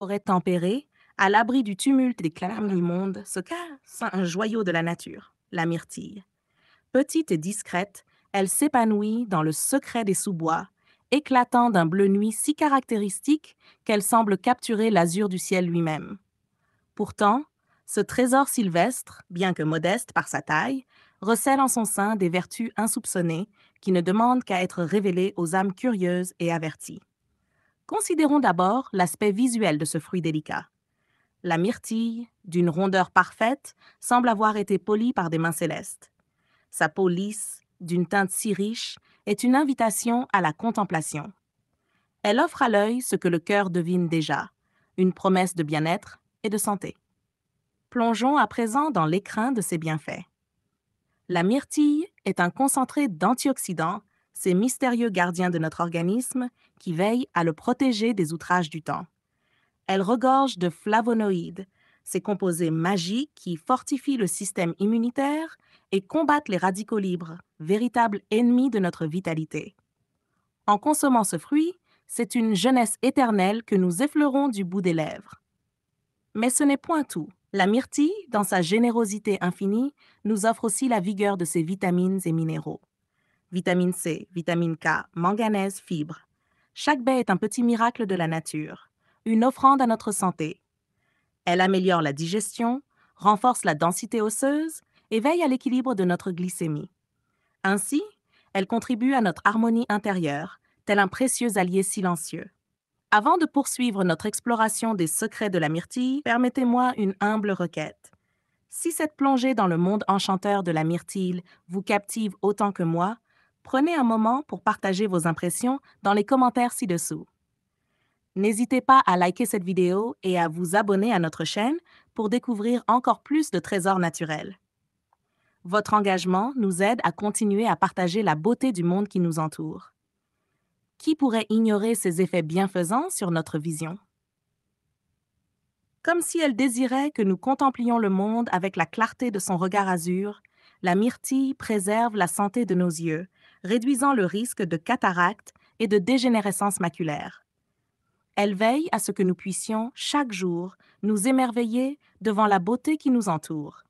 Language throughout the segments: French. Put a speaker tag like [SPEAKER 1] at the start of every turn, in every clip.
[SPEAKER 1] aurait tempéré, à l'abri du tumulte des clames du ah. monde, ce casse un joyau de la nature, la myrtille. Petite et discrète, elle s'épanouit dans le secret des sous-bois, éclatant d'un bleu nuit si caractéristique qu'elle semble capturer l'azur du ciel lui-même. Pourtant, ce trésor sylvestre, bien que modeste par sa taille, recèle en son sein des vertus insoupçonnées qui ne demandent qu'à être révélées aux âmes curieuses et averties. Considérons d'abord l'aspect visuel de ce fruit délicat. La myrtille, d'une rondeur parfaite, semble avoir été polie par des mains célestes. Sa peau lisse, d'une teinte si riche, est une invitation à la contemplation. Elle offre à l'œil ce que le cœur devine déjà, une promesse de bien-être et de santé. Plongeons à présent dans l'écrin de ses bienfaits. La myrtille est un concentré d'antioxydants ces mystérieux gardiens de notre organisme qui veillent à le protéger des outrages du temps. Elle regorge de flavonoïdes, ces composés magiques qui fortifient le système immunitaire et combattent les radicaux libres, véritables ennemis de notre vitalité. En consommant ce fruit, c'est une jeunesse éternelle que nous effleurons du bout des lèvres. Mais ce n'est point tout. La myrtille, dans sa générosité infinie, nous offre aussi la vigueur de ses vitamines et minéraux vitamine C, vitamine K, manganèse, fibres. Chaque baie est un petit miracle de la nature, une offrande à notre santé. Elle améliore la digestion, renforce la densité osseuse et veille à l'équilibre de notre glycémie. Ainsi, elle contribue à notre harmonie intérieure, tel un précieux allié silencieux. Avant de poursuivre notre exploration des secrets de la myrtille, permettez-moi une humble requête. Si cette plongée dans le monde enchanteur de la myrtille vous captive autant que moi, prenez un moment pour partager vos impressions dans les commentaires ci-dessous. N'hésitez pas à liker cette vidéo et à vous abonner à notre chaîne pour découvrir encore plus de trésors naturels. Votre engagement nous aide à continuer à partager la beauté du monde qui nous entoure. Qui pourrait ignorer ses effets bienfaisants sur notre vision? Comme si elle désirait que nous contemplions le monde avec la clarté de son regard azur, la myrtille préserve la santé de nos yeux réduisant le risque de cataracte et de dégénérescence maculaire. Elle veille à ce que nous puissions, chaque jour, nous émerveiller devant la beauté qui nous entoure.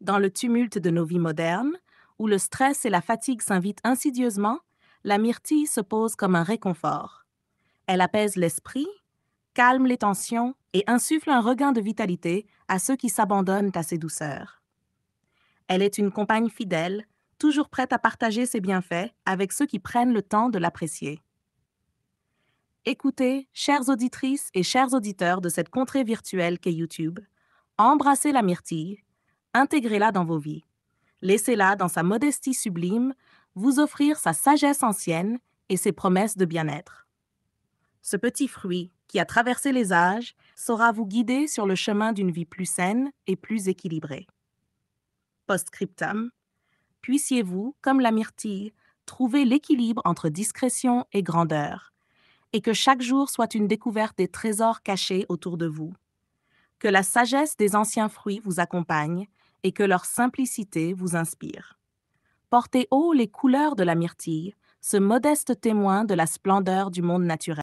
[SPEAKER 1] Dans le tumulte de nos vies modernes, où le stress et la fatigue s'invitent insidieusement, la myrtille se pose comme un réconfort. Elle apaise l'esprit, calme les tensions et insuffle un regain de vitalité à ceux qui s'abandonnent à ses douceurs. Elle est une compagne fidèle toujours prête à partager ses bienfaits avec ceux qui prennent le temps de l'apprécier. Écoutez, chères auditrices et chers auditeurs de cette contrée virtuelle qu'est YouTube, embrassez la myrtille, intégrez-la dans vos vies, laissez-la dans sa modestie sublime vous offrir sa sagesse ancienne et ses promesses de bien-être. Ce petit fruit qui a traversé les âges saura vous guider sur le chemin d'une vie plus saine et plus équilibrée. post Post-scriptum puissiez-vous, comme la myrtille, trouver l'équilibre entre discrétion et grandeur, et que chaque jour soit une découverte des trésors cachés autour de vous. Que la sagesse des anciens fruits vous accompagne et que leur simplicité vous inspire. Portez haut les couleurs de la myrtille, ce modeste témoin de la splendeur du monde naturel.